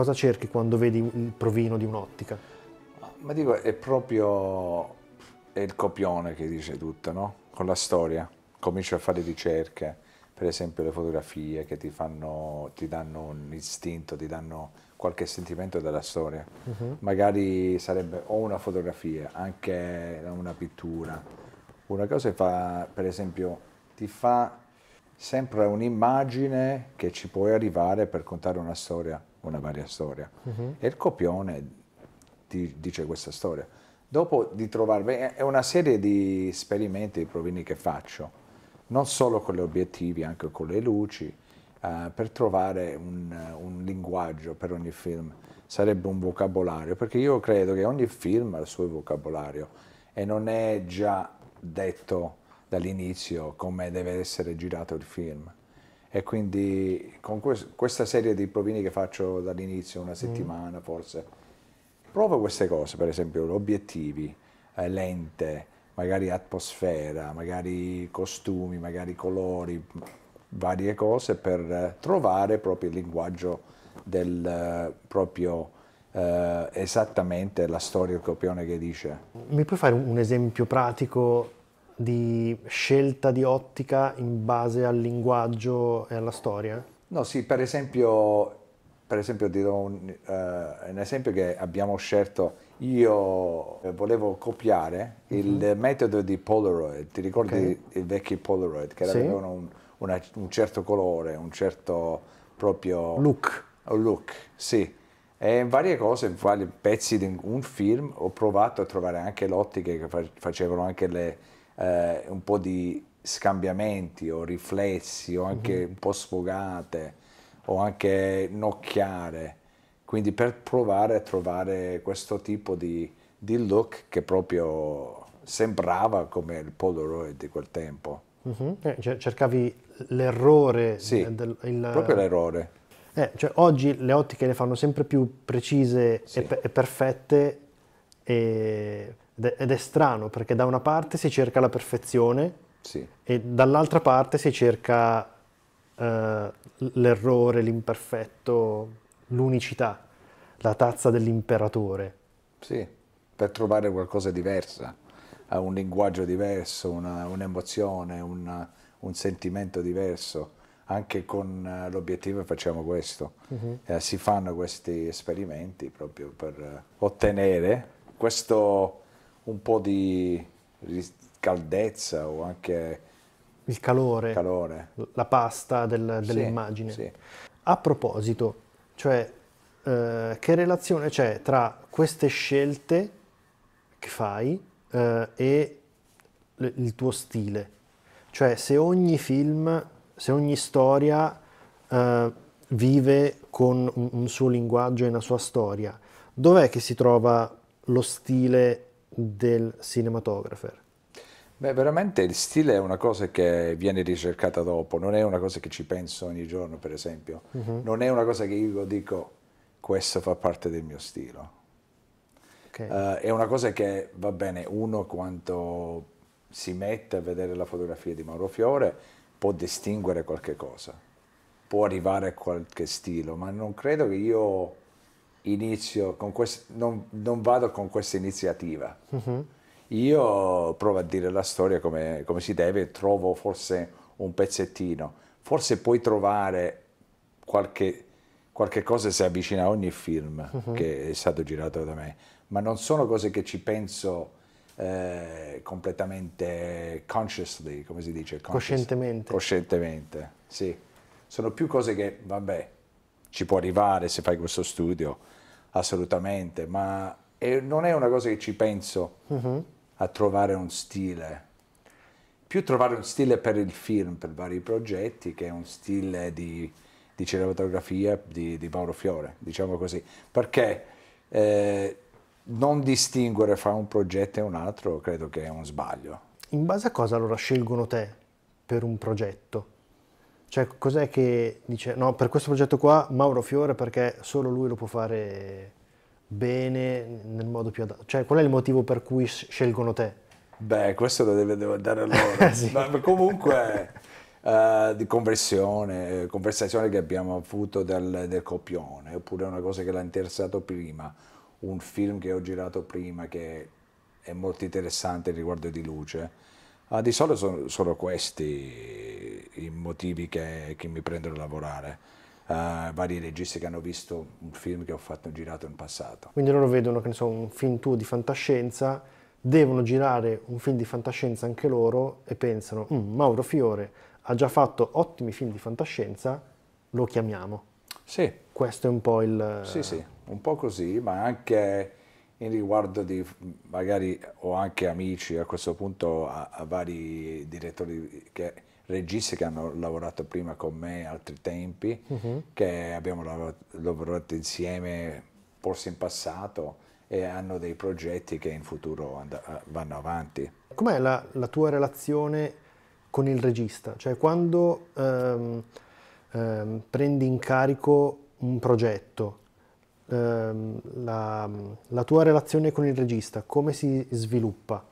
cosa cerchi quando vedi il provino di un'ottica? Ma dico, è proprio è il copione che dice tutto, no? Con la storia. Comincio a fare ricerche, per esempio le fotografie che ti, fanno, ti danno un istinto, ti danno qualche sentimento della storia. Uh-huh. Magari sarebbe o una fotografia, anche una pittura. Una cosa che fa, per esempio, ti fa sempre un'immagine che ci puoi arrivare per contare una storia una varia storia. Uh-huh. E il copione ti dice questa storia. Dopo di trovarmi, è una serie di esperimenti, e provini che faccio, non solo con gli obiettivi, anche con le luci, uh, per trovare un, un linguaggio per ogni film. Sarebbe un vocabolario, perché io credo che ogni film ha il suo vocabolario e non è già detto dall'inizio come deve essere girato il film e quindi con questa serie di provini che faccio dall'inizio, una mm. settimana mm. forse, provo queste cose, per esempio obiettivi, eh, lente, magari atmosfera, magari costumi, magari colori, varie cose per trovare proprio il linguaggio del proprio eh, esattamente la storia del copione che dice. Mi puoi fare un esempio pratico di scelta di ottica in base al linguaggio e alla storia? No, sì, per esempio, per esempio ti do un, uh, un esempio che abbiamo scelto. Io eh, volevo copiare mm-hmm. il mhm. metodo di Polaroid, ti ricordi okay. i vecchi Polaroid che sì. avevano un, una, un, certo colore, un certo proprio look. Oh, look sì. E in varie cose, in vari pezzi di un film, ho provato a trovare anche l'ottica che facevano anche le, eh, un po' di scambiamenti o riflessi o anche mm-hmm. un po' sfogate o anche nocchiare, quindi per provare a trovare questo tipo di, di look che proprio sembrava come il Polaroid di quel tempo. Mm-hmm. Eh, cioè, cercavi l'errore. Sì, del, il... proprio l'errore. Eh, cioè, oggi le ottiche le fanno sempre più precise sì. e, per- e, perfette, e ed è strano perché da una parte si cerca la perfezione sì. e dall'altra parte si cerca uh, l'errore, l'imperfetto, l'unicità, la tazza dell'imperatore. Sì, per trovare qualcosa di diverso, un linguaggio diverso, una, un'emozione, una, un sentimento diverso. Anche con eh, l'obiettivo facciamo questo, uh-huh. eh, si fanno questi esperimenti proprio per eh, ottenere questo un po' di caldezza o anche... Il calore, calore. la pasta del, dell'immagine. Sì, sì. A proposito, cioè, eh, che relazione c'è tra queste scelte che fai eh, e il tuo stile? Cioè, se ogni film, se ogni storia eh, vive con un, un suo linguaggio e una sua storia, dov'è che si trova lo stile del cinematographer. Beh, veramente il stile è una cosa che viene ricercata dopo, non è una cosa che ci penso ogni giorno, per esempio. Uh-huh. Non è una cosa che io dico, questo fa parte del mio stile. Okay. Uh, è una cosa che va bene uno quando si mette a vedere la fotografia di Mauro Fiore può distinguere qualche cosa, può arrivare a qualche stile, ma non credo che io inizio, quest, non, non, vado con questa iniziativa. Uh-huh. Io provo a dire la storia come, come, si deve, trovo forse un pezzettino, forse puoi trovare qualche, qualche cosa si avvicina a ogni film uh-huh. che è stato girato da me, ma non sono cose che ci penso eh, completamente consciously, come si dice? Conscious, Coscientemente, sì. Sono più cose che, vabbè, ci può arrivare se fai questo studio, assolutamente, ma non è una cosa che ci penso uh-huh. a trovare un stile, più trovare un stile per il film, per vari progetti, che un stile di, di cinematografia di, di, Mauro Fiore, diciamo così, perché eh, non distinguere fra un progetto e un altro credo che è un sbaglio. In base a cosa allora scelgono te per un progetto? Cioè, cos'è che dice, no, per questo progetto qua Mauro Fiore perché solo lui lo può fare bene nel modo più adatto? Cioè, qual è il motivo per cui scelgono te? Beh, questo lo deve, devo dare a loro. Eh, sì. Ma comunque, uh, di conversione, conversazione che abbiamo avuto del, del copione, oppure una cosa che l'ha interessato prima, un film che ho girato prima che è molto interessante riguardo di luce Ah, di solito sono, sono, questi i motivi che, che mi prendono a lavorare. Uh, vari registi che hanno visto un film che ho fatto girato in passato. Quindi loro vedono, che ne so, un film tuo di fantascienza, devono girare un film di fantascienza anche loro e pensano, mm, Mauro Fiore ha già fatto ottimi film di fantascienza, lo chiamiamo. Sì. Questo è un po' il... Sì, sì, un po' così, ma anche in riguardo di magari ho anche amici a questo punto a, a vari direttori che, registi che hanno lavorato prima con me altri tempi uh mhm. -huh. che abbiamo lavorato, insieme forse in passato e hanno dei progetti che in futuro vanno avanti com'è la, la, tua relazione con il regista cioè quando ehm, ehm, prendi in carico un progetto Ehm, la, la, tua relazione con il regista, come si sviluppa?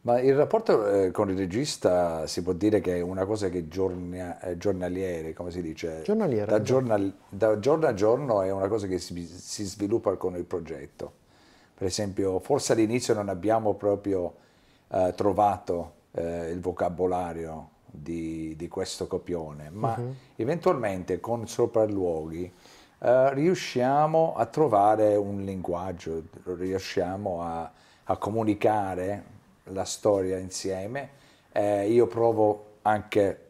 Ma il rapporto eh, con il regista si può dire che è una cosa che giorna, eh, giornaliere, come si dice? Giornaliera. Da, eh, giornal, da, giorno a giorno è una cosa che si, si sviluppa con il progetto. Per esempio, forse all'inizio non abbiamo proprio eh, trovato eh, il vocabolario di, di, questo copione, ma uh-huh. eventualmente con sopralluoghi eh, riusciamo a trovare un linguaggio, riusciamo a, a comunicare la storia insieme. Eh, io provo anche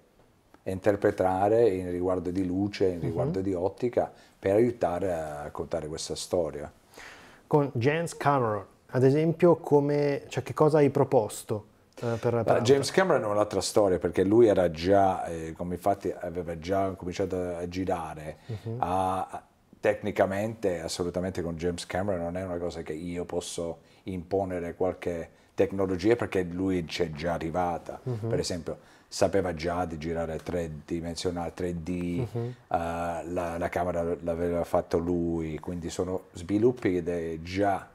a interpretare in riguardo di luce, in mhm. riguardo uh -huh. di ottica, per aiutare a contare questa storia. Con Jens Cameron, ad esempio, come, cioè, che cosa hai proposto? Eh, per, per James Cameron è un'altra storia perché lui era già, eh, come infatti aveva già cominciato a girare, uh-huh. Mhm. a, tecnicamente assolutamente con James Cameron non è una cosa che io posso imponere qualche tecnologia perché lui c'è già arrivata, uh-huh. per esempio sapeva già di girare tridimensionale, 3D, uh-huh. Mhm. Eh, uh, la, la camera l'aveva fatto lui, quindi sono sviluppi che già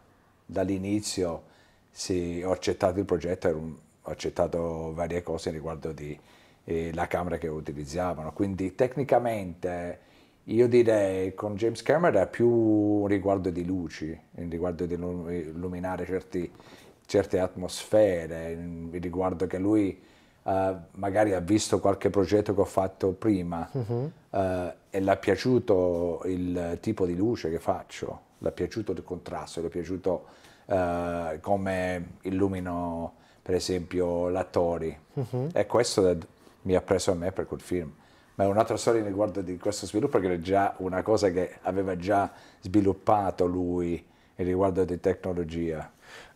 dall'inizio si ho accettato il progetto, era un, ho accettato varie cose riguardo di, eh, la camera che utilizzavano. Quindi tecnicamente io direi con James Cameron è più riguardo di luci, riguardo di illuminare certi, certe atmosfere, riguardo che lui uh, magari ha visto qualche progetto che ho fatto prima mm-hmm. uh, e l'ha piaciuto il tipo di luce che faccio, l'ha piaciuto il contrasto, l'ha piaciuto uh, come illumino per esempio la Tori. Uh-huh. E questo mi ha preso a me per quel film. Ma è un'altra storia riguardo di questo sviluppo che era già una cosa che aveva già sviluppato lui riguardo di tecnologia.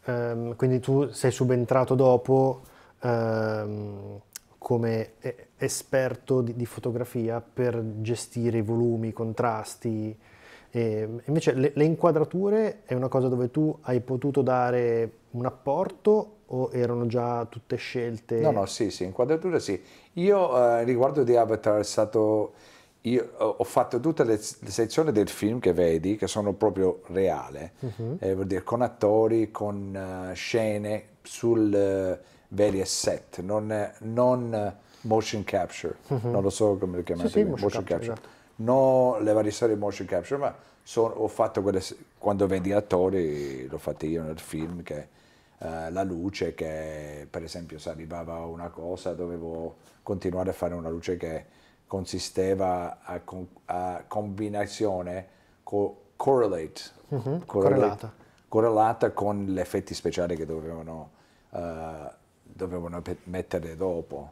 Um, quindi tu sei subentrato dopo um, come esperto di, di, fotografia per gestire i volumi, i contrasti. E invece le, le inquadrature è una cosa dove tu hai potuto dare un apporto o erano già tutte scelte? No, no, sì, sì, inquadratura sì. Io eh, riguardo di Avatar è stato... Io ho fatto tutte le, le, sezioni del film che vedi, che sono proprio reale, uh-huh. eh, vuol dire con attori, con uh, scene sul uh, veri set, non, non uh, motion capture, uh-huh. non lo so come lo chiamate, sì, sì, motion, motion, capture, capture. Esatto. no le varie storie motion capture, ma sono, ho fatto quelle, quando vedi attori, l'ho fatto io nel film, che eh, la luce che per esempio se arrivava una cosa dovevo continuare a fare una luce che consisteva a, con, a combinazione co- correlate, uh-huh, correlate, correlata. correlata con gli effetti speciali che dovevano, uh, dovevano mettere dopo.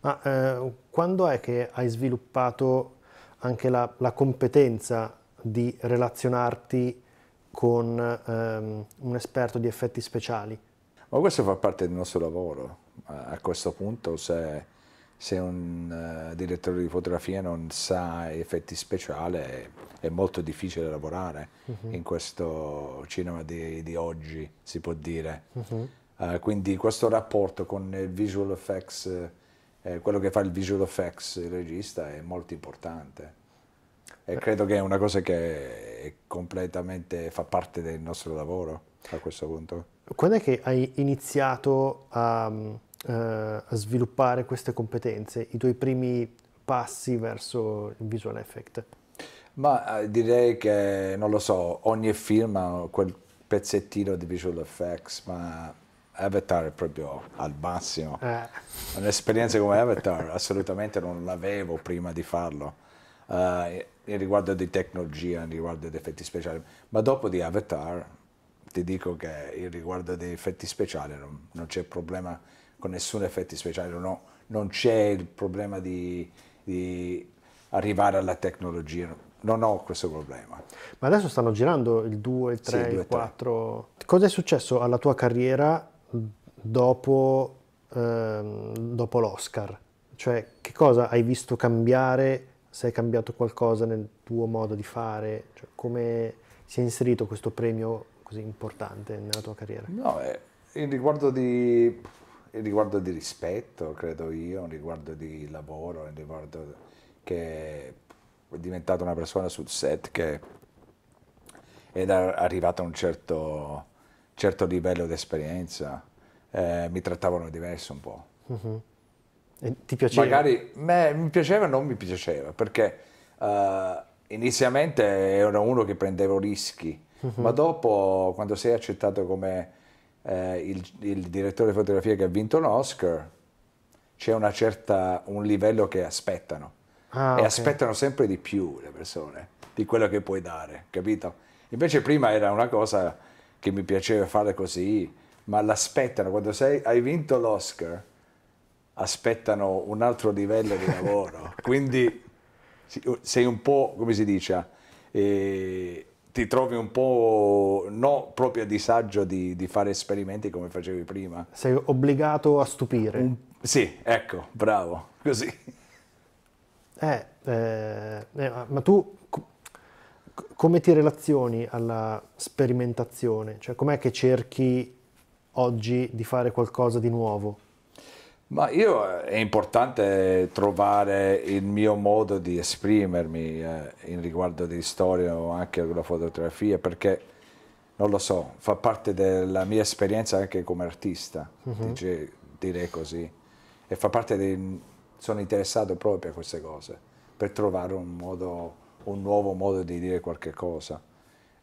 Ma eh, quando è che hai sviluppato anche la, la competenza di relazionarti con ehm, un esperto di effetti speciali. Ma questo fa parte del nostro lavoro a questo punto, se, se un uh, direttore di fotografia non sa effetti speciali è molto difficile lavorare uh mhm. -huh. in questo cinema di, di, oggi, si può dire. Uh mhm. eh, -huh. quindi questo rapporto con il visual effects, eh, quello che fa il visual effects il regista è molto importante. E credo che è una cosa che completamente fa parte del nostro lavoro a questo punto. Quando è che hai iniziato a, mm, eh, a sviluppare queste competenze, i tuoi primi passi verso il visual effect? Ma eh, direi che, non lo so, ogni film ha quel pezzettino di visual effects, ma Avatar è proprio al massimo. Eh. Un'esperienza come Avatar assolutamente non l'avevo prima di farlo. Uh, riguardo di tecnologia, riguardo di effetti speciali, ma dopo di Avatar ti dico che riguardo di effetti speciali non, non c'è problema con nessun effetto speciale, no, non c'è il problema di, di arrivare alla tecnologia, non ho questo problema. Ma adesso stanno girando il 2, il 3, sì, il, 4. Cosa è successo alla tua carriera dopo, ehm, dopo l'Oscar? Cioè, che cosa hai visto cambiare se è cambiato qualcosa nel tuo modo di fare, cioè come si è inserito questo premio così importante nella tua carriera? No, eh, il, riguardo di, il riguardo di rispetto, credo io, in riguardo di lavoro, in riguardo che è diventata una persona sul set che è arrivata a un certo, certo livello di esperienza, eh, mi trattavano diverso un po'. Uh mm-hmm. -huh. E ti piaceva? Magari me, mi piaceva o non mi piaceva, perché uh, inizialmente ero uno che prendevo rischi, uh-huh. ma dopo quando sei accettato come eh, il, il, direttore di fotografia che ha vinto l'Oscar, c'è una certa, un livello che aspettano. Ah, e okay. aspettano sempre di più le persone, di quello che puoi dare, capito? Invece prima era una cosa che mi piaceva fare così, ma l'aspettano. Quando sei, hai vinto l'Oscar, aspettano un altro livello di lavoro. Quindi sei un po', come si dice, eh, ti trovi un po' no, proprio a disagio di, di, fare esperimenti come facevi prima. Sei obbligato a stupire. Un, sì, ecco, bravo, così. Eh, eh, eh ma tu come ti relazioni alla sperimentazione? Cioè com'è che cerchi oggi di fare qualcosa di nuovo? Ma io eh, è importante trovare il mio modo di esprimermi eh, in riguardo di storia o anche la fotografia perché non lo so, fa parte della mia esperienza anche come artista, uh mhm. -huh. dice, direi così, e fa parte di... sono interessato proprio a queste cose per trovare un, modo, un nuovo modo di dire qualche cosa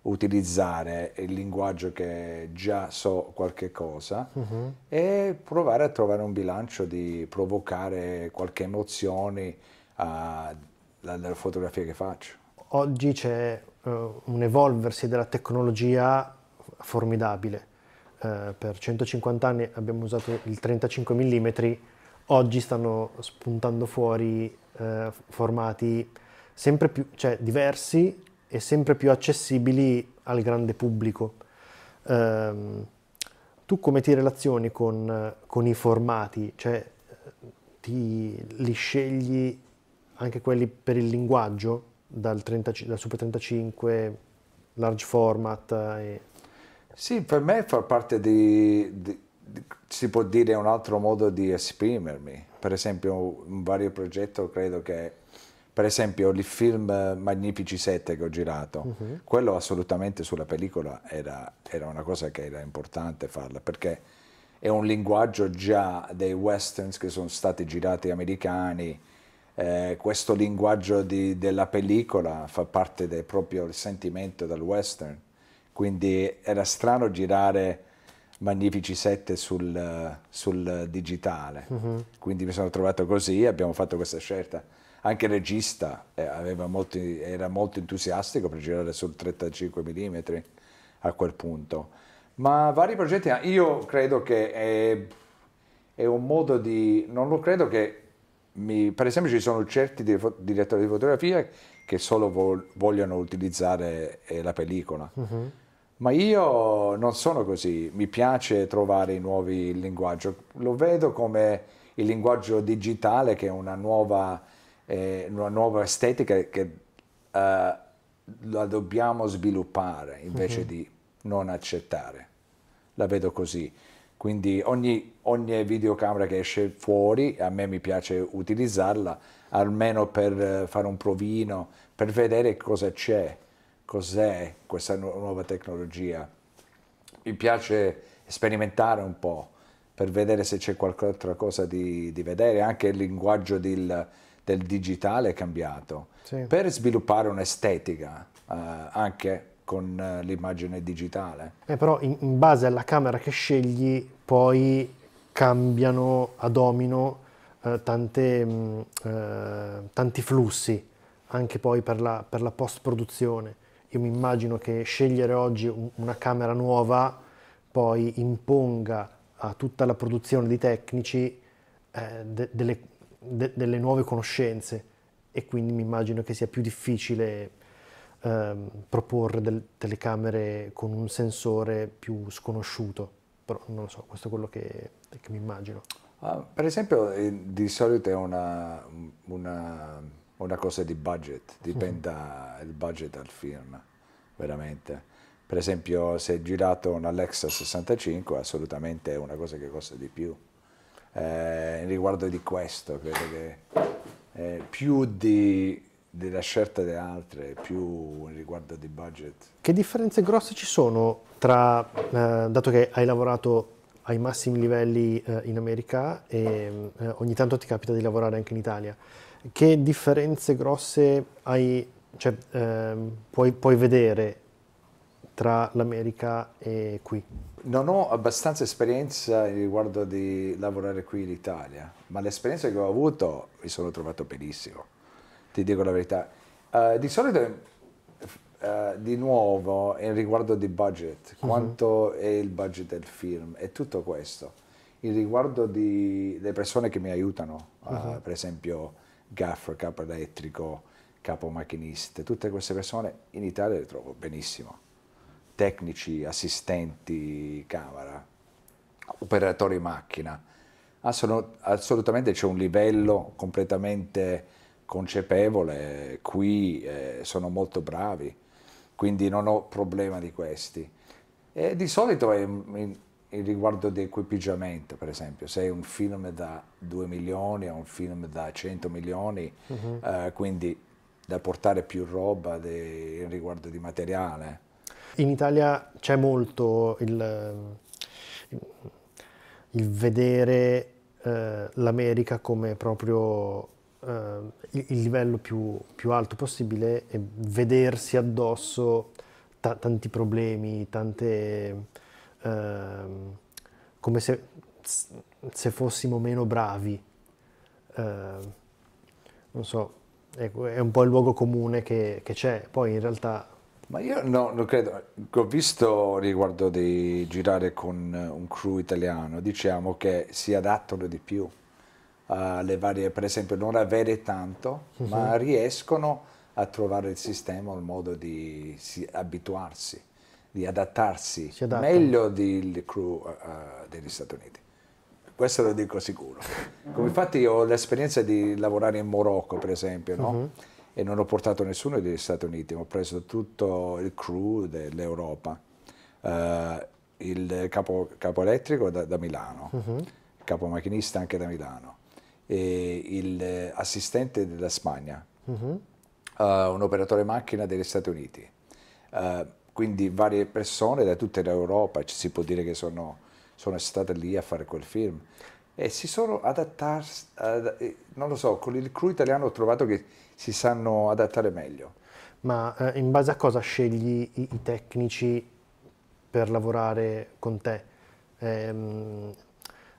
utilizzare il linguaggio che già so qualche cosa uh-huh. e provare a trovare un bilancio di provocare qualche emozione uh, ah, dalle fotografie che faccio. Oggi c'è uh, un evolversi della tecnologia formidabile. Uh, per 150 anni abbiamo usato il 35 mm, oggi stanno spuntando fuori eh, formati sempre più, cioè diversi, e sempre più accessibili al grande pubblico. Um, tu come ti relazioni con, con i formati? Cioè, ti, li scegli anche quelli per il linguaggio, dal, 30, dal Super 35, large format? E... Sì, per me fa parte di, di, di, si può dire, un altro modo di esprimermi. Per esempio, un vario progetto credo che per esempio il film eh, Magnifici 7 che ho girato, uh-huh. quello assolutamente sulla pellicola era, era, una cosa che era importante farla perché è un linguaggio già dei westerns che sono stati girati americani, eh, questo linguaggio di, della pellicola fa parte del proprio sentimento del western, quindi era strano girare Magnifici 7 sul, eh, sul digitale, uh-huh. quindi mi sono trovato così e abbiamo fatto questa scelta anche il regista eh, molti, era molto entusiastico per girare sul 35 mm a quel punto. Ma vari progetti, ah, io credo che è, è un modo di, non lo credo che, mi, per esempio ci sono certi direttori di fotografia che solo vogliono utilizzare eh, la pellicola. Mm -hmm. Ma io non sono così, mi piace trovare i nuovi linguaggi, lo vedo come il linguaggio digitale che è una nuova eh, una nuova estetica che eh, la dobbiamo sviluppare invece mm-hmm. di non accettare. La vedo così. Quindi ogni, ogni, videocamera che esce fuori, a me mi piace utilizzarla, almeno per eh, fare un provino, per vedere cosa c'è, cos'è questa nuova tecnologia. Mi piace sperimentare un po' per vedere se c'è qualche altra cosa di, di vedere, anche il linguaggio del, del digitale è cambiato. Sì. Per sviluppare un'estetica eh, anche con eh, l'immagine digitale. Eh, però in, in base alla camera che scegli poi cambiano a domino eh, Tante, mm, eh, tanti flussi anche poi per la, per la post produzione. Io mi immagino che scegliere oggi una camera nuova poi imponga a tutta la produzione di tecnici eh, de, delle, de- delle nuove conoscenze e quindi mi immagino che sia più difficile ehm, proporre del- telecamere con un sensore più sconosciuto, però non lo so, questo è quello che, che mi immagino. Ah, per esempio eh, di solito è una, una, una cosa di budget, dipende mm. dal budget del film, veramente. Per esempio se è girato un Alexa 65 assolutamente è una cosa che costa di più eh, riguardo di questo, credo che eh, più di, della scelta delle altre, più riguardo di budget. Che differenze grosse ci sono tra, eh, dato che hai lavorato ai massimi livelli eh, in America e eh, ogni tanto ti capita di lavorare anche in Italia, che differenze grosse hai, cioè, ehm, puoi, puoi vedere tra l'America e qui? non ho abbastanza esperienza riguardo di lavorare qui in Italia, ma l'esperienza che ho avuto mi sono trovato benissimo, ti dico la verità. Uh, di solito, uh, di nuovo, riguardo di budget, uh-huh. quanto è il budget del film e tutto questo. in riguardo delle persone che mi aiutano, uh per esempio Gaff, capo elettrico, capo macchinista, tutte queste persone in Italia le trovo benissimo tecnici, assistenti camera, operatori macchina. assolutamente c'è un livello completamente concepevole, qui eh, sono molto bravi, quindi non ho problema di questi. E di solito è in, in riguardo di equipaggiamento, per esempio, se è un film da 2 milioni o un film da 100 milioni, uh-huh. eh, quindi da portare più roba di, in riguardo di materiale, in Italia c'è molto il, il vedere eh, l'America come proprio eh, il livello più, più, alto possibile e vedersi addosso ta tanti problemi, tante... Eh, come se, se, fossimo meno bravi. Ehm, non so, è, ecco, è, un po' il luogo comune che c'è. Poi in realtà ma io no, non credo, ho visto riguardo di girare con eh, un crew italiano, diciamo che si adattano di più eh, alle varie, per esempio non avere tanto, uh mhm. -huh. ma riescono a trovare il sistema, il modo di si, abituarsi, di adattarsi meglio del crew uh, degli Stati Uniti. Questo lo dico sicuro. Come infatti io ho l'esperienza di lavorare in Morocco, per esempio, no? Uh mhm. -huh e non ho portato nessuno degli Stati Uniti, ho preso tutto il crew dell'Europa, eh, il capo, capo elettrico da, da Milano, il uh -huh. capo macchinista anche da Milano, e il assistente della Spagna, uh mhm. -huh. eh, un operatore macchina degli Stati Uniti. Eh, quindi varie persone da tutta l'Europa, ci si può dire che sono, sono state lì a fare quel film e si sono adattati, ad, eh, non lo so, con il crew italiano ho trovato che si sanno adattare meglio. Ma eh, in base a cosa scegli i, i tecnici per lavorare con te? Ehm,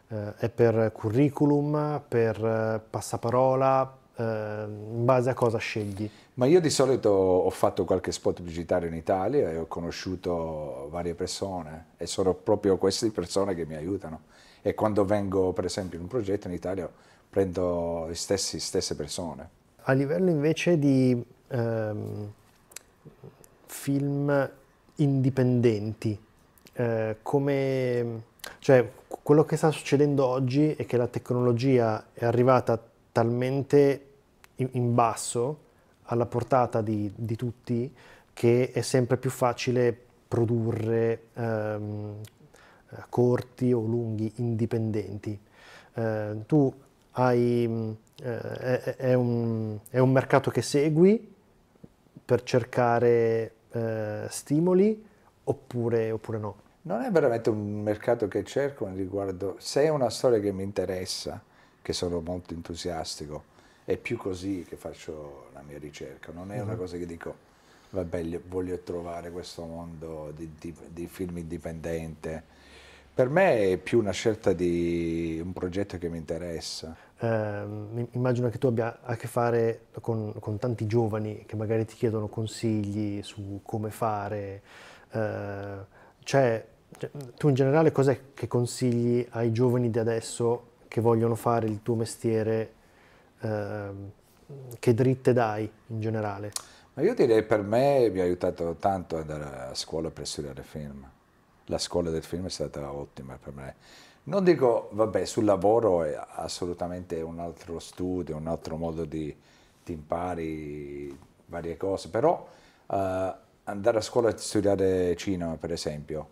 eh, è per curriculum, per eh, passaparola, eh, in base a cosa scegli? Ma io di solito ho fatto qualche spot pubblicitario in Italia e ho conosciuto varie persone e sono proprio queste persone che mi aiutano e quando vengo per esempio in un progetto in Italia prendo le stesse, stesse persone. A livello invece di ehm, film indipendenti, eh, come, cioè, quello che sta succedendo oggi è che la tecnologia è arrivata talmente in, in basso, alla portata di, di tutti, che è sempre più facile produrre ehm, eh, corti o lunghi indipendenti. Eh, tu hai, mm, eh, è, è, un, è, un, mercato che segui per cercare eh, stimoli oppure, oppure no? Non è veramente un mercato che cerco riguardo, se è una storia che mi interessa, che sono molto entusiastico, è più così che faccio la mia ricerca, non è una mhm. cosa che dico vabbè voglio trovare questo mondo di, di, di film indipendente per me è più una scelta di un progetto che mi interessa. Eh, immagino che tu abbia a che fare con, con, tanti giovani che magari ti chiedono consigli su come fare. Eh, cioè, cioè tu in generale cos'è che consigli ai giovani di adesso che vogliono fare il tuo mestiere? Eh, che dritte dai in generale? Ma io direi per me mi ha aiutato tanto andare a scuola per studiare film la scuola del film è stata ottima per me. Non dico, vabbè, sul lavoro è assolutamente un altro studio, un altro modo di ti impari varie cose, però uh, andare a scuola e studiare cinema, per esempio,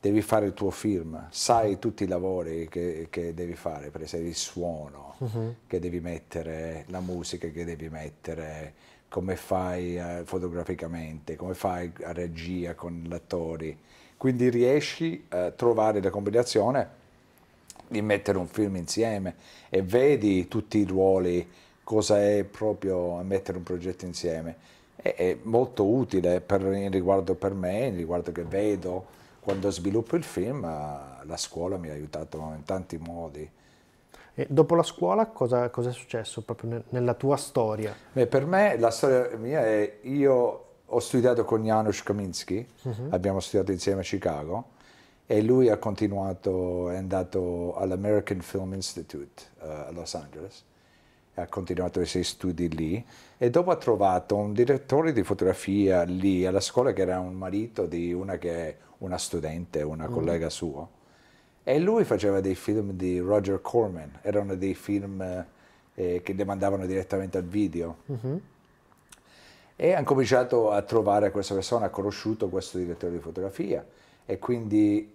devi fare il tuo film, sai tutti i lavori che, che devi fare, per esempio il suono uh-huh. che devi mettere, la musica che devi mettere, come fai uh, fotograficamente, come fai a regia con gli attori quindi riesci a eh, trovare la combinazione di mettere un film insieme e vedi tutti i ruoli, cosa è proprio mettere un progetto insieme. È, è molto utile per, in riguardo per me, in riguardo che vedo quando sviluppo il film, eh, la scuola mi ha aiutato in tanti modi. E dopo la scuola cosa, cosa è successo proprio nella tua storia? Beh, per me la storia mia è io ho studiato con Janusz Kaminski, uh-huh. abbiamo studiato insieme a Chicago e lui ha continuato, è andato all'American Film Institute uh, a Los Angeles, ha continuato i suoi studi lì e dopo ha trovato un direttore di fotografia lì alla scuola che era un marito di una che è una studente, una uh collega sua. E lui faceva dei film di Roger Corman, erano dei film eh, che demandavano direttamente al video. Uh-huh e hanno cominciato a trovare questa persona, ha conosciuto questo direttore di fotografia e quindi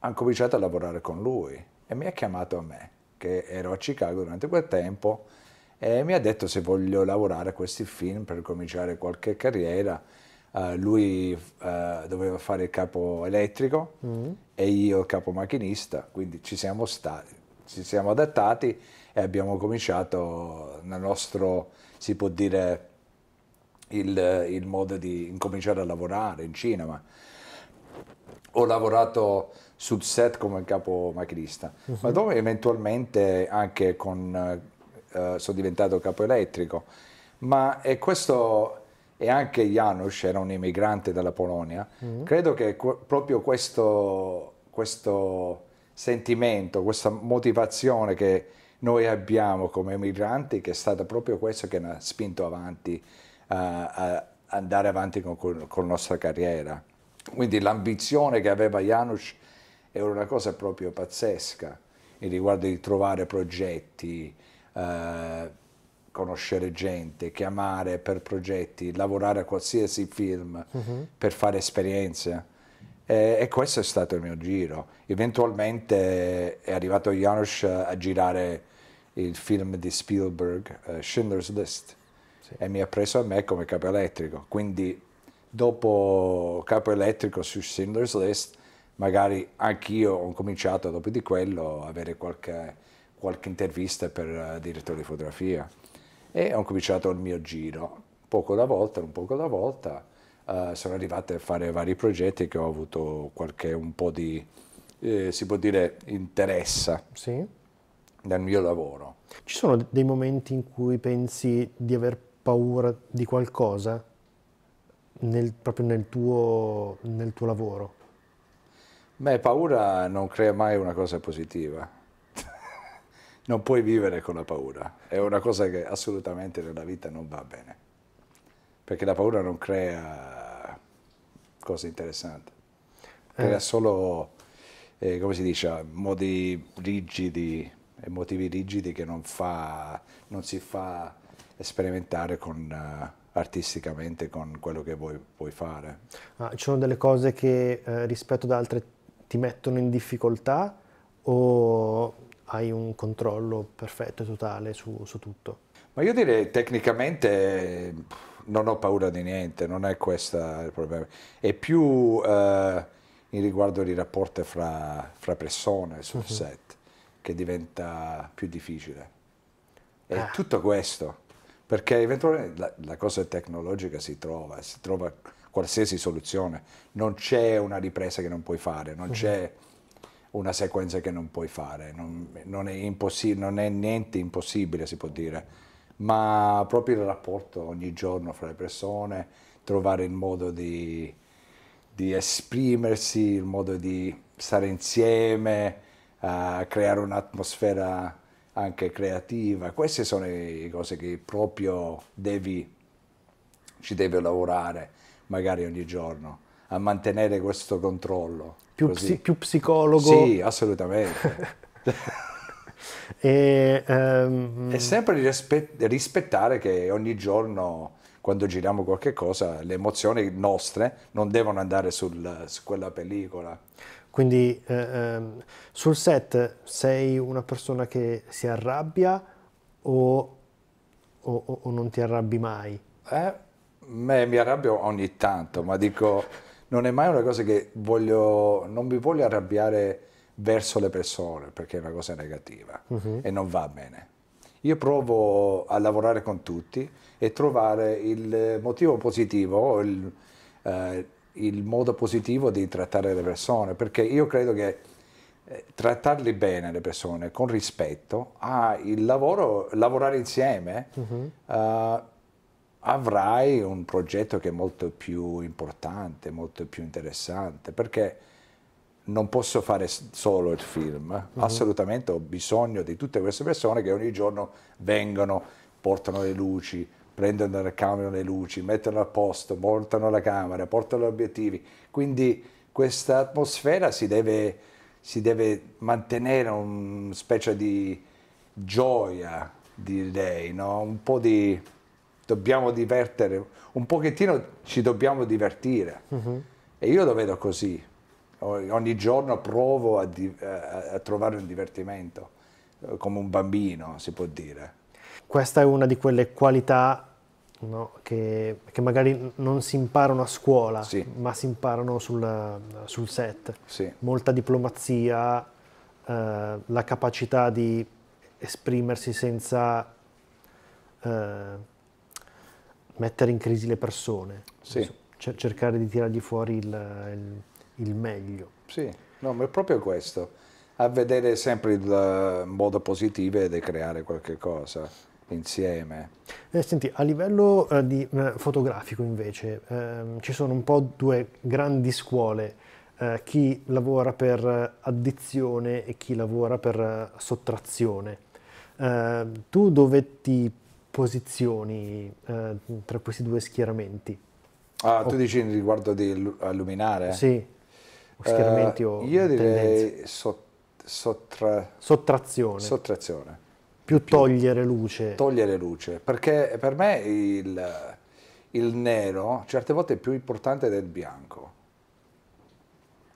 hanno cominciato a lavorare con lui e mi ha chiamato a me, che ero a Chicago durante quel tempo e mi ha detto se voglio lavorare a questi film per cominciare qualche carriera. Uh, lui uh, doveva fare il capo elettrico mm. e io il capo macchinista, quindi ci siamo, stati, ci siamo adattati e abbiamo cominciato nel nostro, si può dire, il, il modo di incominciare a lavorare in cinema. Ho lavorato sul set come capo macrista, uh-huh. ma mhm. dopo eventualmente anche con... Eh, sono diventato capo elettrico, ma e questo e anche Janusz era un immigrante dalla Polonia, mm. credo che qu- proprio questo, questo, sentimento, questa motivazione che noi abbiamo come emigranti, che è stata proprio questo che mi ha spinto avanti a, a andare avanti con, con, con, la nostra carriera. Quindi l'ambizione che aveva Janusz era una cosa proprio pazzesca riguardo di trovare progetti, eh, conoscere gente, chiamare per progetti, lavorare a qualsiasi film uh-huh. per fare esperienze. E, e, questo è stato il mio giro. Eventualmente è arrivato Janusz a girare il film di Spielberg, uh, Schindler's List sì. e mi ha preso a me come capo elettrico. Quindi dopo capo elettrico su Schindler's List, magari anch'io ho cominciato dopo di quello a avere qualche, qualche intervista per uh, direttore di fotografia e ho cominciato il mio giro, poco alla volta, un poco alla volta. Uh, sono arrivato a fare vari progetti che ho avuto qualche un po' di, eh, si può dire, interesse sì. nel mio lavoro. Ci sono dei momenti in cui pensi di aver paura di qualcosa nel, proprio nel tuo, nel tuo lavoro? Beh, paura non crea mai una cosa positiva. non puoi vivere con la paura. È una cosa che assolutamente nella vita non va bene. Perché la paura non crea cose interessanti. Crea eh. solo, eh, come si dice, modi rigidi, emotivi eh, rigidi che non, fa, non si fa sperimentare con, eh, artisticamente con quello che vuoi, puoi fare. Ah, ci sono delle cose che eh, rispetto ad altre ti mettono in difficoltà o hai un controllo perfetto e totale su, su tutto? Ma io direi tecnicamente non ho paura di niente, non è questo il problema. È più eh, in riguardo ai rapporti fra, fra persone sul uh mhm. -huh. set che diventa più difficile. È ah. tutto questo perché eventualmente la, la, cosa tecnologica si trova, si trova qualsiasi soluzione, non c'è una ripresa che non puoi fare, non mhm. c'è una sequenza che non puoi fare, non, non, è non, è niente impossibile si può dire, ma proprio il rapporto ogni giorno fra le persone, trovare il modo di, di esprimersi, il modo di stare insieme, uh, creare un'atmosfera anche creativa. Queste sono le cose che proprio devi, ci devi lavorare magari ogni giorno a mantenere questo controllo. Più, psi, più psicologo? Sì, assolutamente. e, um... e, sempre rispet rispettare che ogni giorno quando giriamo qualche cosa le emozioni nostre non devono andare sul, su quella pellicola. Quindi eh, ehm, sul set sei una persona che si arrabbia o, o, o non ti arrabbi mai? Eh, me, mi arrabbio ogni tanto, ma dico, non è mai una cosa che voglio, non mi voglio arrabbiare verso le persone perché è una cosa negativa uh mhm. -huh. e non va bene. Io provo a lavorare con tutti e trovare il motivo positivo, il, eh, il modo positivo di trattare le persone, perché io credo che eh, trattarli bene le persone con rispetto ah, il lavoro, lavorare insieme uh-huh. eh, avrai un progetto che è molto più importante, molto più interessante, perché non posso fare solo il film, mm-hmm. assolutamente ho bisogno di tutte queste persone che ogni giorno vengono, portano le luci, prendono dal camion le luci, mettono a posto, portano la camera, portano gli obiettivi. Quindi questa atmosfera si deve, si deve mantenere una specie di gioia di lei, no? un po' di... dobbiamo divertere, un pochettino ci dobbiamo divertire. Mm-hmm. E io lo vedo così ogni giorno provo a, a trovare un divertimento, eh, come un bambino si può dire. Questa è una di quelle qualità No, che, che, magari non si imparano a scuola, sì. ma si imparano sul, sul set. Sì. Molta diplomazia, eh, la capacità di esprimersi senza eh, mettere in crisi le persone, sì. Cioè, cercare di tirargli fuori il, il il meglio. Sì, no, ma è proprio questo, a vedere sempre il eh, modo positivo di creare qualche cosa insieme. Eh, senti, a livello eh, di, eh, fotografico invece ehm, ci sono un po' due grandi scuole, eh, chi lavora per addizione e chi lavora per eh, sottrazione. Ehm, tu dove ti posizioni tra questi due schieramenti? Ah, tu dici riguardo di alluminare? Sì o schieramenti uh, o io direi sot, sottra, sottrazione. sottrazione più togliere luce togliere luce perché per me il, il nero certe volte è più importante del bianco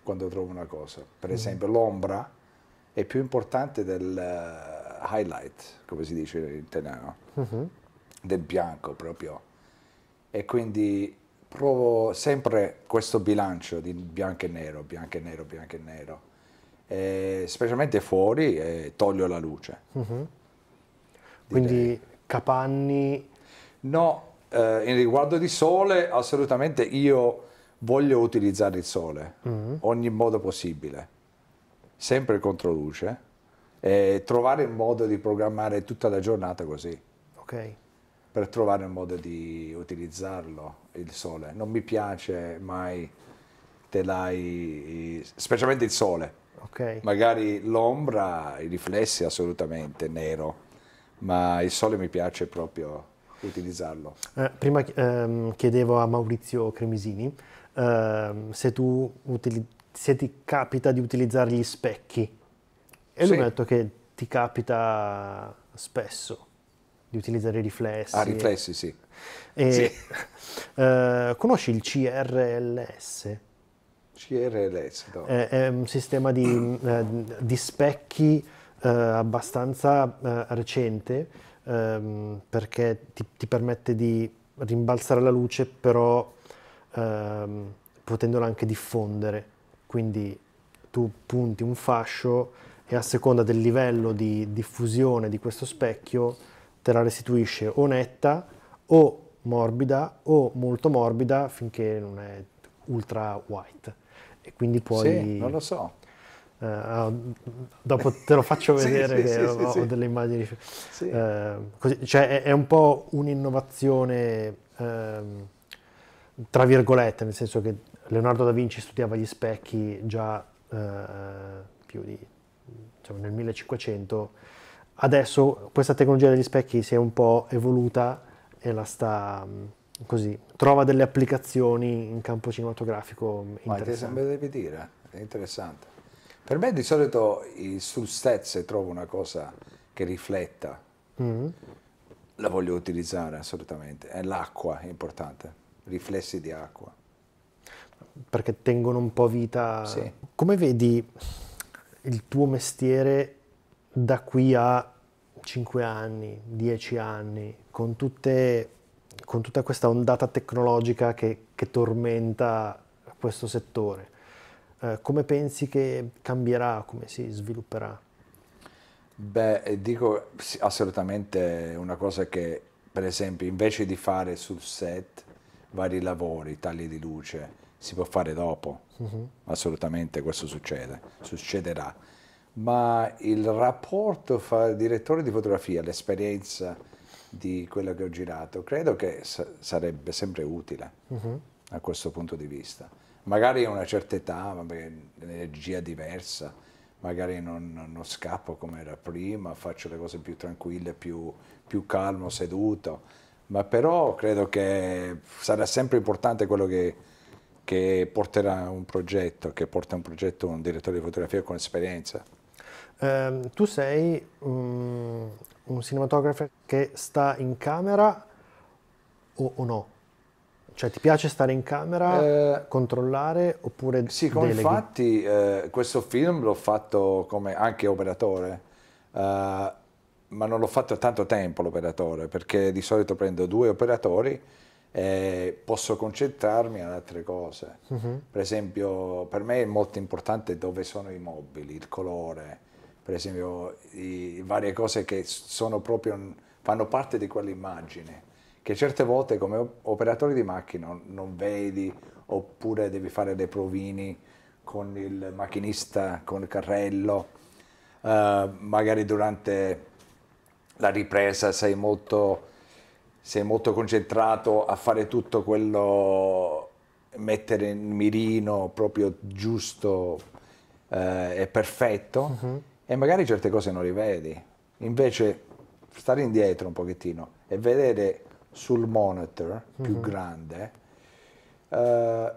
quando trovo una cosa per mm. esempio mm. l'ombra è più importante del uh, highlight come si dice in italiano mm -hmm. del bianco proprio e quindi provo sempre questo bilancio di bianco e nero, bianco e nero, bianco e nero. E specialmente fuori eh, toglio la luce. Uh mhm. -huh. Quindi capanni? No, eh, in riguardo di sole assolutamente io voglio utilizzare il sole, uh mhm. -huh. ogni modo possibile, sempre contro luce, e trovare il modo di programmare tutta la giornata così. Ok per trovare un modo di utilizzarlo il sole. Non mi piace mai telai, specialmente il sole. Okay. Magari l'ombra, i riflessi assolutamente nero, ma il sole mi piace proprio utilizzarlo. Eh, prima ehm, chiedevo a Maurizio Cremisini ehm, se, tu se ti capita di utilizzare gli specchi e lui sì. mi ha detto che ti capita spesso di utilizzare i riflessi. Ah, riflessi, sì. E, sì. Eh, conosci il CRLS? CRLS, no. È, è un sistema di, eh, di specchi eh, abbastanza eh, recente ehm, perché ti, ti, permette di rimbalzare la luce però ehm, potendola anche diffondere. Quindi tu punti un fascio e a seconda del livello di diffusione di questo specchio te la restituisce o netta o morbida o molto morbida finché non è ultra white e quindi puoi... Sì, non lo so. Uh, dopo te lo faccio vedere sì, sì, ho, ho, delle immagini. Uh, così, cioè è, è, un po' un'innovazione um, tra virgolette, nel senso che Leonardo da Vinci studiava gli specchi già uh, più di diciamo, nel 1500 adesso questa tecnologia degli specchi si è un po' evoluta e la sta mm, così, trova delle applicazioni in campo cinematografico interessanti. Ma ti sembra di dire, è interessante. Per me di solito sul set se trovo una cosa che rifletta, mm. la voglio utilizzare assolutamente, è l'acqua, è importante, riflessi di acqua. Perché tengono un po' vita. Sì. Come vedi il tuo mestiere da qui a 5 anni, 10 anni, con, tutte, con tutta questa ondata tecnologica che, che tormenta questo settore, eh, come pensi che cambierà, come si svilupperà? Beh, eh, dico assolutamente una cosa che, per esempio, invece di fare sul set vari lavori, tagli di luce, si può fare dopo. Uh mhm. -huh. Assolutamente questo succede, succederà ma il rapporto fra il direttore di fotografia, l'esperienza di quello che ho girato, credo che sarebbe sempre utile uh-huh. a questo punto di vista. Magari a una certa età, vabbè, l'energia diversa, magari non, non, scappo come era prima, faccio le cose più tranquille, più, più calmo, seduto, ma però credo che sarà sempre importante quello che, che porterà un progetto, che porta un progetto un direttore di fotografia con esperienza. Eh, tu sei um, un cinematografo che sta in camera o, o, no? Cioè ti piace stare in camera, eh, controllare oppure Sì, deleghi? infatti eh, questo film l'ho fatto come anche operatore, eh, ma non l'ho fatto tanto tempo l'operatore, perché di solito prendo due operatori e posso concentrarmi ad altre cose. Uh mhm. -huh. Per esempio, per me è molto importante dove sono i mobili, il colore, per esempio varie cose che sono proprio, fanno parte di quell'immagine, che certe volte come operatore di macchina non vedi oppure devi fare dei provini con il macchinista, con il carrello, uh, magari durante la ripresa sei molto, sei molto concentrato a fare tutto quello, mettere il mirino proprio giusto eh, è perfetto uh -huh e magari certe cose non le vedi. Invece stare indietro un pochettino e vedere sul monitor più mm-hmm. grande eh,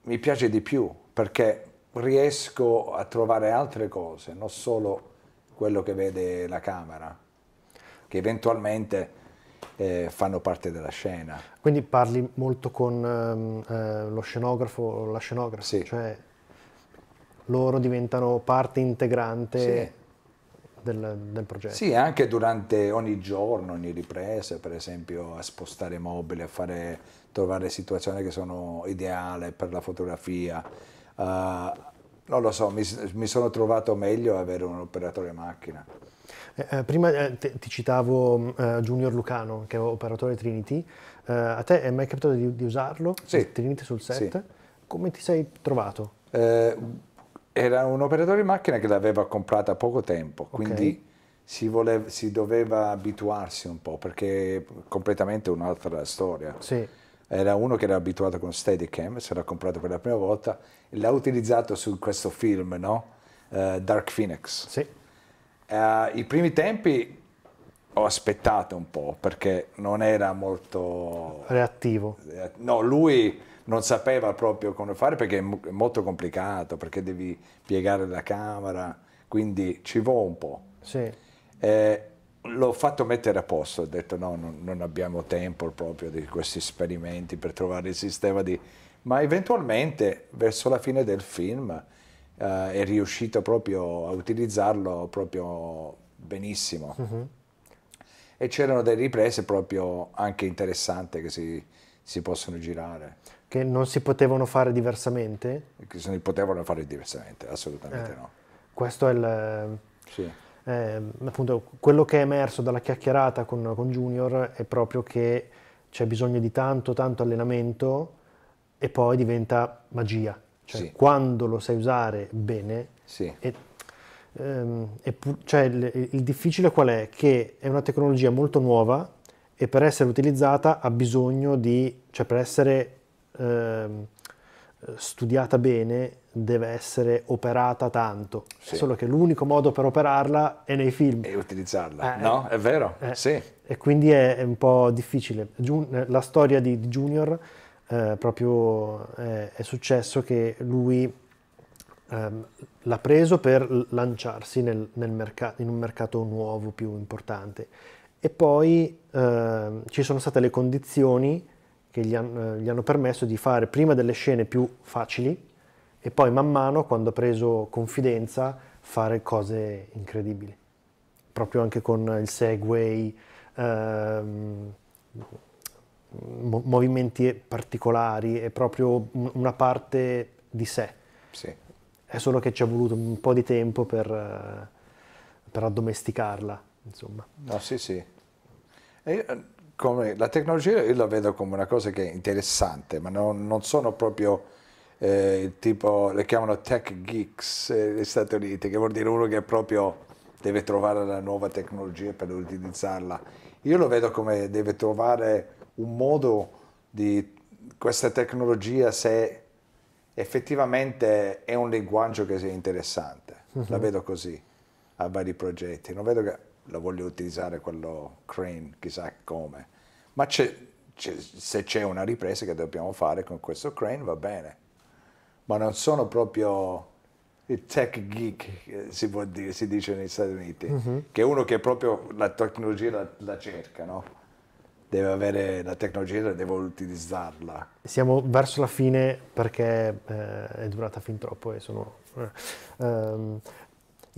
mi piace di più perché riesco a trovare altre cose, non solo quello che vede la camera, che eventualmente eh, fanno parte della scena. Quindi parli molto con ehm, eh, lo scenografo, la scenografa? Sì. Cioè loro diventano parte integrante sì. del, del, progetto. Sì, anche durante ogni giorno, ogni ripresa, per esempio a spostare mobili, a fare, trovare situazioni che sono ideali per la fotografia. Uh, non lo so, mi, mi sono trovato meglio ad avere un operatore macchina. Eh, eh, prima eh, te, ti citavo mm, eh, Junior Lucano, che è operatore Trinity. Eh, a te è mai capitato di, di usarlo? Sì. Trinity sul set? Sì. Come ti sei trovato? era un operatore di macchina che l'aveva comprata poco tempo, quindi okay. si, voleva, si, doveva abituarsi un po', perché è completamente un'altra storia. Sì. Era uno che era abituato con Steadicam, se l'ha comprato per la prima volta, l'ha utilizzato su questo film, no? uh, Dark Phoenix. Sì. Uh, I primi tempi ho aspettato un po', perché non era molto... Reattivo. No, lui non sapeva proprio come fare perché è molto complicato, perché devi piegare la camera, quindi ci vuole un po'. Sì. Eh, l'ho fatto mettere a posto, ho detto no, non, non, abbiamo tempo proprio di questi esperimenti per trovare il sistema di... Ma eventualmente verso la fine del film eh, è riuscito proprio a utilizzarlo proprio benissimo. Mm -hmm. E c'erano delle riprese proprio anche interessanti che si, si possono girare che non si potevano fare diversamente? Che se ne potevano fare diversamente, assolutamente eh, no. Questo è il... Sì. Eh, appunto, quello che è emerso dalla chiacchierata con, con Junior è proprio che c'è bisogno di tanto, tanto allenamento e poi diventa magia. Cioè, sì. quando lo sai usare bene, sì. e, ehm, e pu- cioè il, il difficile qual è? Che è una tecnologia molto nuova e per essere utilizzata ha bisogno di, cioè per essere eh, studiata bene deve essere operata tanto, sì. solo che l'unico modo per operarla è nei film. E utilizzarla, eh, no? Eh, è vero, eh, sì. E quindi è, è, un po' difficile. Eh, la storia di, Junior eh, proprio eh, è successo che lui ehm, l'ha preso per lanciarsi nel, nel mercato, in un mercato nuovo più importante e poi ehm, ci sono state le condizioni che gli hanno, eh, gli hanno permesso di fare prima delle scene più facili e poi man mano, quando ha preso confidenza, fare cose incredibili. Proprio anche con il segway, ehm, movimenti particolari, è proprio una parte di sé. Sì. È solo che ci è voluto un po' di tempo per, eh, per addomesticarla, insomma. No, sì, sì. E come la tecnologia io la vedo come una cosa che è interessante, ma non, non sono proprio eh, il tipo, le chiamano tech geeks eh, Stati Uniti, che vuol dire uno che proprio deve trovare la nuova tecnologia per utilizzarla. Io lo vedo come deve trovare un modo di questa tecnologia se effettivamente è un linguaggio che sia interessante. Mm -hmm. La mhm. vedo così a vari progetti. Non vedo che lo voglio utilizzare quello crane, chissà come. Ma c'è, c'è, se c'è una ripresa che dobbiamo fare con questo crane va bene. Ma non sono proprio il tech geek, eh, si, può dire, si dice negli Stati Uniti, mm-hmm. che è uno che proprio la tecnologia la, la cerca, no? deve avere la tecnologia e devo utilizzarla. Siamo verso la fine perché eh, è durata fin troppo e sono... Eh, ehm,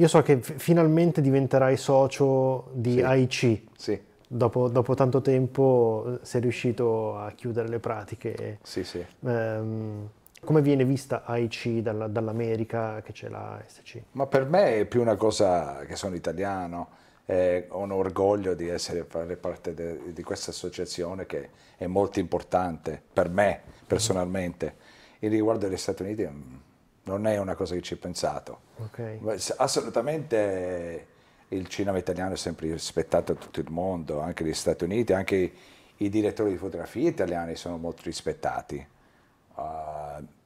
io so che f- finalmente diventerai socio di sì. AIC. Sì. Dopo, dopo, tanto tempo eh, sei riuscito a chiudere le pratiche. Sì, sì. Ehm, come viene vista AIC dalla, dall'America che c'è la SC? Ma per me è più una cosa che sono italiano, eh, ho un orgoglio di essere parte de, di questa associazione che è molto importante per me personalmente. Mm. Il riguardo agli Stati Uniti mm, non è una cosa che ci ho pensato. Okay. Assolutamente il cinema italiano è sempre rispettato da tutto il mondo, anche negli Stati Uniti, anche i direttori di fotografia italiani sono molto rispettati, uh,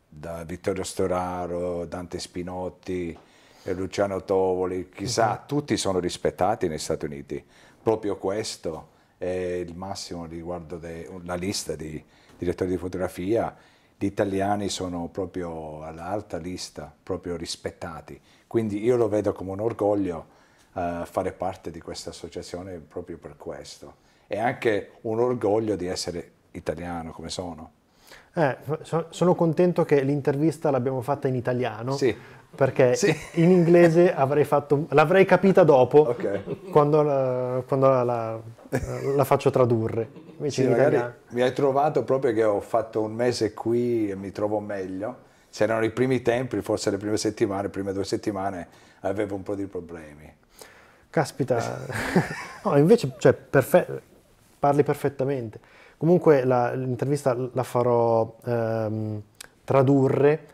da Vittorio Storaro, Dante Spinotti, eh, Luciano Tovoli, chissà, okay. tutti sono rispettati negli Stati Uniti. Proprio questo è il massimo riguardo la lista di direttori di fotografia gli italiani sono proprio all'alta lista, proprio rispettati. Quindi io lo vedo come un orgoglio uh, fare parte di questa associazione proprio per questo. E anche un orgoglio di essere italiano come sono. Eh, sono contento che l'intervista l'abbiamo fatta in italiano, sì perché sì. in inglese fatto, l'avrei capita dopo, okay. quando, la, eh, quando la, la, eh, la, faccio tradurre. sì, in Mi hai trovato proprio che ho fatto un mese qui e mi trovo meglio. C'erano i primi tempi, forse le prime settimane, le prime due settimane avevo un po' di problemi. Caspita, no, invece cioè, perfe... parli perfettamente. Comunque l'intervista la farò ehm, tradurre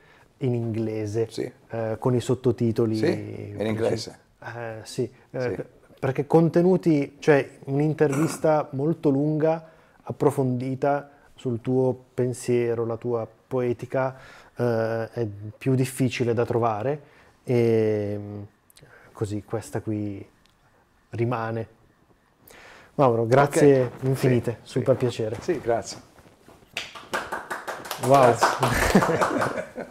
in inglese sì. eh, con i sottotitoli. Sì, in inglese. Eh, sì, eh, perché contenuti, cioè un'intervista molto lunga, approfondita sul tuo pensiero, la tua poetica, eh, è più difficile da trovare e ehm, così questa qui rimane. Mauro, grazie okay. infinite, sì, super piacere. Sì, grazie. Wow. Grazie.